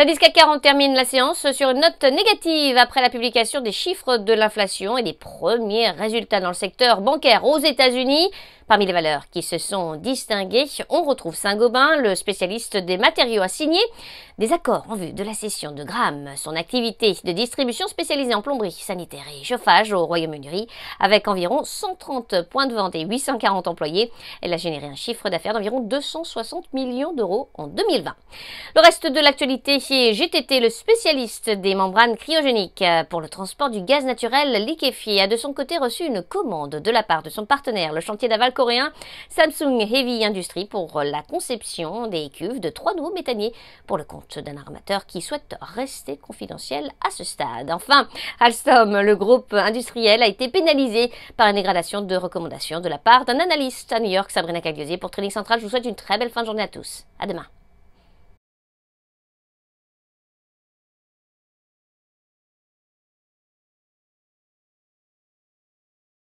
La DISCA 40 termine la séance sur une note négative après la publication des chiffres de l'inflation et des premiers résultats dans le secteur bancaire aux États-Unis. Parmi les valeurs qui se sont distinguées, on retrouve Saint-Gobain, le spécialiste des matériaux signer des accords en vue de la cession de Gram, son activité de distribution spécialisée en plomberie, sanitaire et chauffage au Royaume-Uni, avec environ 130 points de vente et 840 employés. Elle a généré un chiffre d'affaires d'environ 260 millions d'euros en 2020. Le reste de l'actualité GTT, le spécialiste des membranes cryogéniques pour le transport du gaz naturel liquéfié, a de son côté reçu une commande de la part de son partenaire, le chantier d'aval coréen Samsung Heavy Industries pour la conception des cuves de trois nouveaux méthaniers pour le compte d'un armateur qui souhaite rester confidentiel à ce stade. Enfin, Alstom, le groupe industriel, a été pénalisé par une dégradation de recommandations de la part d'un analyste à New York, Sabrina Cagliosi pour Trading Central. Je vous souhaite une très belle fin de journée à tous. À demain.